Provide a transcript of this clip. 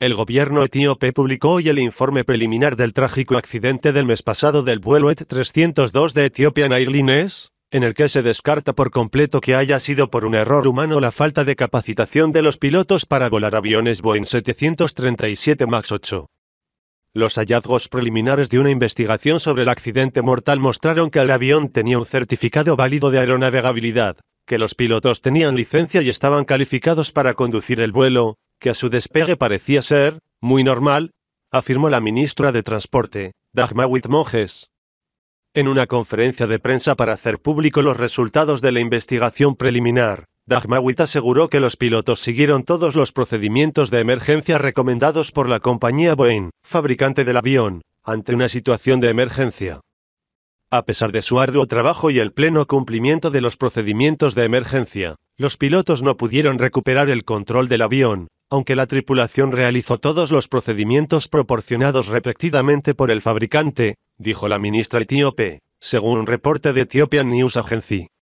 El gobierno etíope publicó hoy el informe preliminar del trágico accidente del mes pasado del vuelo ET-302 de Ethiopian Airlines, en el que se descarta por completo que haya sido por un error humano la falta de capacitación de los pilotos para volar aviones Boeing 737 MAX 8. Los hallazgos preliminares de una investigación sobre el accidente mortal mostraron que el avión tenía un certificado válido de aeronavegabilidad, que los pilotos tenían licencia y estaban calificados para conducir el vuelo, que a su despegue parecía ser, muy normal, afirmó la ministra de Transporte, Dagmawit Monges. En una conferencia de prensa para hacer público los resultados de la investigación preliminar, Dagmawit aseguró que los pilotos siguieron todos los procedimientos de emergencia recomendados por la compañía Boeing, fabricante del avión, ante una situación de emergencia. A pesar de su arduo trabajo y el pleno cumplimiento de los procedimientos de emergencia, los pilotos no pudieron recuperar el control del avión, aunque la tripulación realizó todos los procedimientos proporcionados repetidamente por el fabricante, dijo la ministra etíope, según un reporte de Ethiopian News Agency.